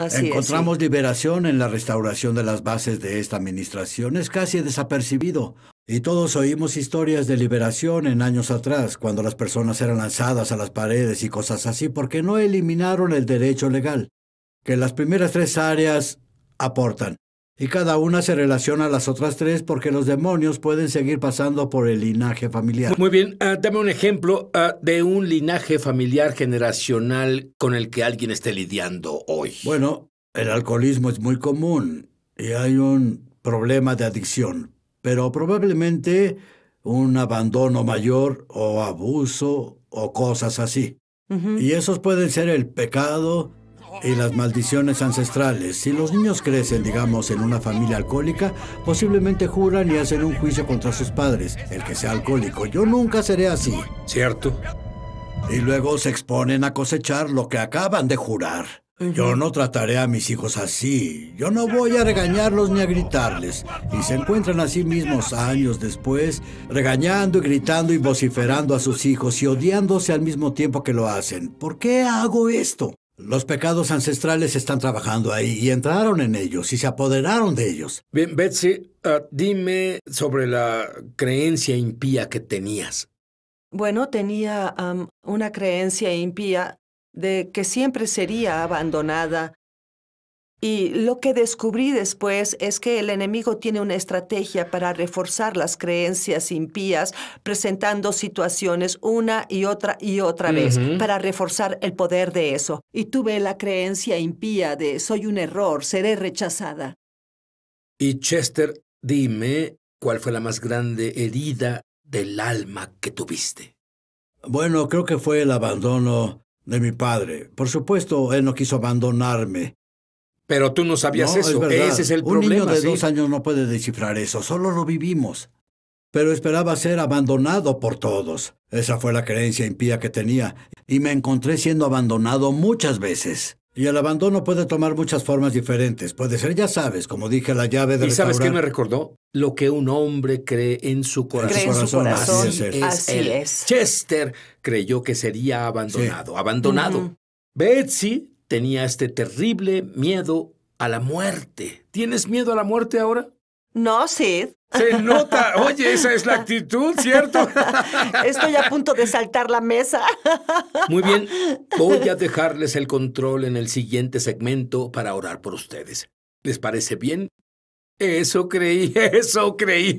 Encontramos liberación en la restauración de las bases de esta administración. Es casi desapercibido. Y todos oímos historias de liberación en años atrás, cuando las personas eran lanzadas a las paredes y cosas así, porque no eliminaron el derecho legal, que las primeras tres áreas aportan y cada una se relaciona a las otras tres porque los demonios pueden seguir pasando por el linaje familiar. Muy bien, ah, dame un ejemplo ah, de un linaje familiar generacional con el que alguien esté lidiando hoy. Bueno, el alcoholismo es muy común y hay un problema de adicción, pero probablemente un abandono mayor o abuso o cosas así. Y esos pueden ser el pecado, y las maldiciones ancestrales. Si los niños crecen, digamos, en una familia alcohólica, posiblemente juran y hacen un juicio contra sus padres, el que sea alcohólico. Yo nunca seré así. Cierto. Y luego se exponen a cosechar lo que acaban de jurar. Yo no trataré a mis hijos así. Yo no voy a regañarlos ni a gritarles. Y se encuentran así mismos años después, regañando y gritando y vociferando a sus hijos y odiándose al mismo tiempo que lo hacen. ¿Por qué hago esto? Los pecados ancestrales están trabajando ahí y entraron en ellos y se apoderaron de ellos. Bien, Betsy, ah, dime sobre la creencia impía que tenías. Bueno, tenía una creencia impía de que siempre sería abandonada y lo que descubrí después es que el enemigo tiene una estrategia para reforzar las creencias impías, presentando situaciones una y otra y otra vez, para reforzar el poder de eso. Y tuve la creencia impía de soy un error, seré rechazada. Y Chester, dime, ¿cuál fue la más grande herida del alma que tuviste? Bueno, creo que fue el abandono de mi padre. Por supuesto, él no quiso abandonarme pero tú no sabías eso. Un niño de dos años no puede descifrar eso, solo lo vivimos. Pero esperaba ser abandonado por todos. Esa fue la creencia impía que tenía, y me encontré siendo abandonado muchas veces. Y el abandono puede tomar muchas formas diferentes. Puede ser, ya sabes, como dije, la llave de ¿Y sabes qué me recordó? Lo que un hombre cree en su corazón. Así, es, Chester creyó que sería abandonado. Abandonado. Betsy tenía este terrible miedo a la muerte. ¿Tienes miedo a la muerte ahora? No, Sid. Se nota. Oye, esa es la actitud, ¿cierto? Estoy a punto de saltar la mesa. Muy bien. Voy a dejarles el control en el siguiente segmento para orar por ustedes. ¿Les parece bien? Eso creí, eso creí.